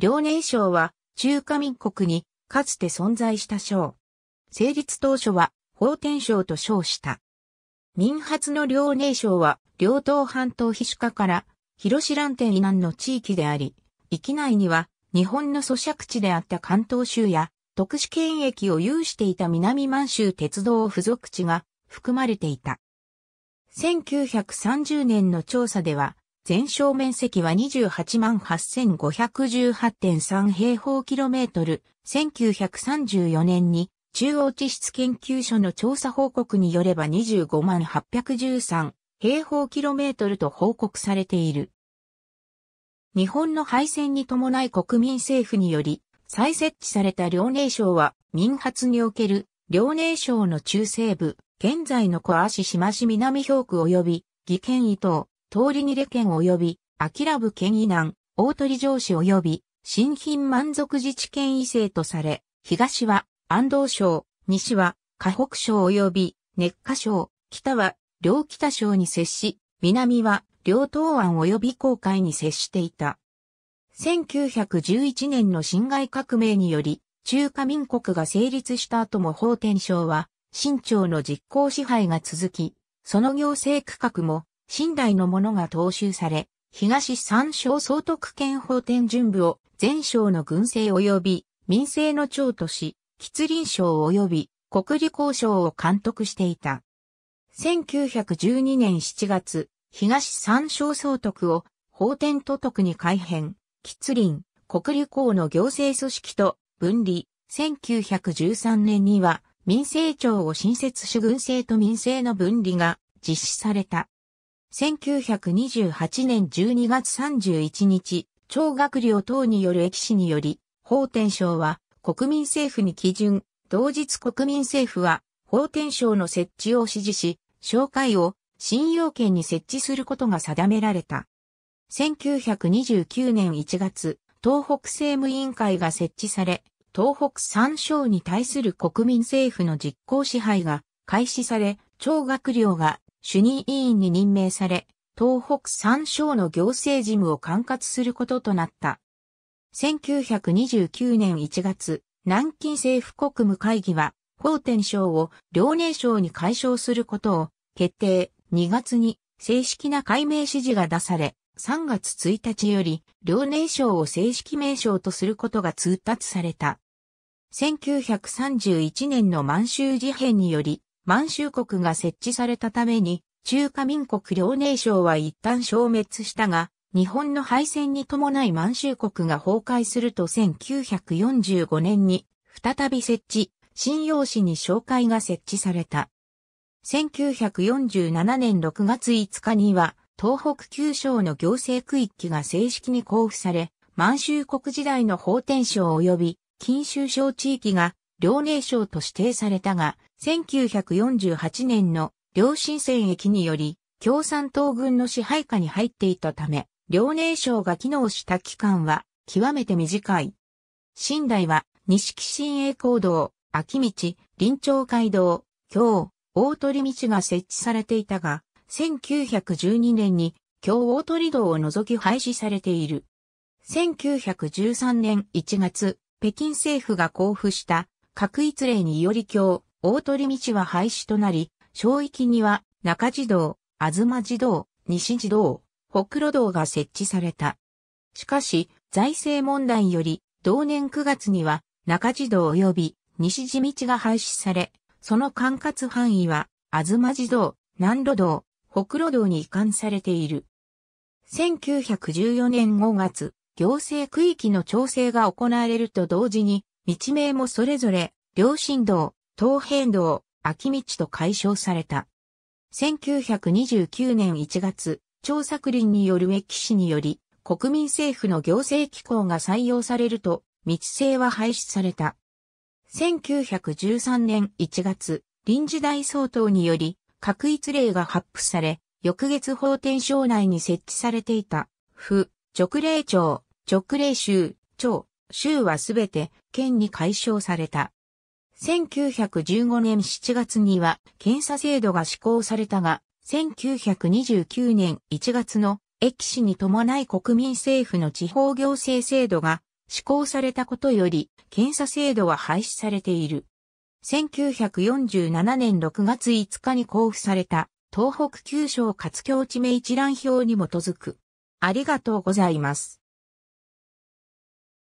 遼寧省は中華民国にかつて存在した省。成立当初は法天省と称した。民発の遼寧省は両東半島皮主化から広志蘭天以南の地域であり、域内には日本の租借地であった関東州や特殊権益を有していた南満州鉄道付属地が含まれていた。1930年の調査では、全焼面積は28万8518.3平方キロメートル。1934年に中央地質研究所の調査報告によれば25万813平方キロメートルと報告されている。日本の敗戦に伴い国民政府により再設置された遼寧省は民発における遼寧省の中西部、現在の小足島市南表区及び義県伊東、通りにれ県及び、秋ラ部県以南、大鳥城市及び、新品満足自治県異性とされ、東は安藤省、西は河北省及び熱火省、北は両北省に接し、南は両東安及び航海に接していた。1911年の侵害革命により、中華民国が成立した後も法天省は、清朝の実効支配が続き、その行政区画も新代のものが踏襲され、東三省総督権法典準部を全省の軍政及び民政の長とし、吉林省及び国理交渉を監督していた。1912年7月、東三省総督を法典都督に改編、吉林、国理公の行政組織と分離、1913年には民政庁を新設し軍政と民政の分離が実施された。1928年12月31日、超学料等による駅史により、法天省は国民政府に基準、同日国民政府は法天省の設置を指示し、紹介を信用権に設置することが定められた。1929年1月、東北政務委員会が設置され、東北三省に対する国民政府の実行支配が開始され、超学料が主任委員に任命され、東北三省の行政事務を管轄することとなった。1929年1月、南京政府国務会議は、法天省を遼寧省に解消することを決定。2月に正式な改名指示が出され、3月1日より遼寧省を正式名称とすることが通達された。1931年の満州事変により、満州国が設置されたために、中華民国遼寧省は一旦消滅したが、日本の敗戦に伴い満州国が崩壊すると1945年に再び設置、新用紙に紹介が設置された。1947年6月5日には、東北九省の行政区域が正式に交付され、満州国時代の法天省及び、金州省地域が遼寧省と指定されたが、1948年の両親戦役により、共産党軍の支配下に入っていたため、遼寧省が機能した期間は極めて短い。新台は、木新栄公道、秋道、林長街道、京、大鳥道が設置されていたが、1912年に京大鳥道を除き廃止されている。1913年1月、北京政府が交付した各一例により今日、大鳥道は廃止となり、小域には中地道、東地道、西地道、北路道が設置された。しかし、財政問題より、同年9月には中地道及び西地道が廃止され、その管轄範囲は、東地道、南路道、北路道に移管されている。1914年5月、行政区域の調整が行われると同時に、道名もそれぞれ、両神道、東平道、秋道と解消された。1929年1月、張作林による駅史により、国民政府の行政機構が採用されると、道制は廃止された。1913年1月、臨時大総統により、確一令が発布され、翌月法典省内に設置されていた、府、直令庁、直令州、庁、州はすべて県に解消された。1915年7月には検査制度が施行されたが、1929年1月の駅市に伴い国民政府の地方行政制度が施行されたことより、検査制度は廃止されている。1947年6月5日に交付された東北九州活況地名一覧表に基づく。ありがとうございます。